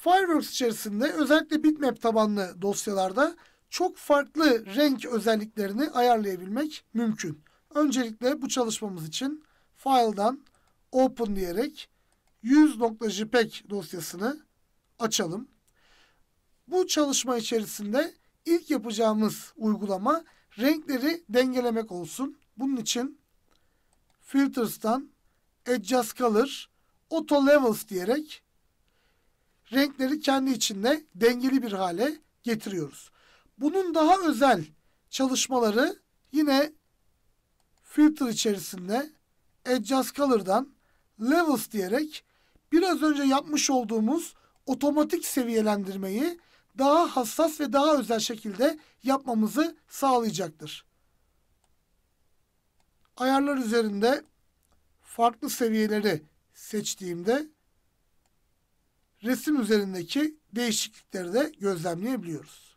Fireworks içerisinde özellikle bitmap tabanlı dosyalarda çok farklı renk özelliklerini ayarlayabilmek mümkün. Öncelikle bu çalışmamız için file'dan open diyerek 100.jpg dosyasını açalım. Bu çalışma içerisinde ilk yapacağımız uygulama renkleri dengelemek olsun. Bunun için filters'tan adjust color auto levels diyerek renkleri kendi içinde dengeli bir hale getiriyoruz. Bunun daha özel çalışmaları yine filter içerisinde adjust color'dan levels diyerek biraz önce yapmış olduğumuz otomatik seviyelendirmeyi daha hassas ve daha özel şekilde yapmamızı sağlayacaktır. Ayarlar üzerinde farklı seviyeleri seçtiğimde resim üzerindeki değişiklikleri de gözlemleyebiliyoruz.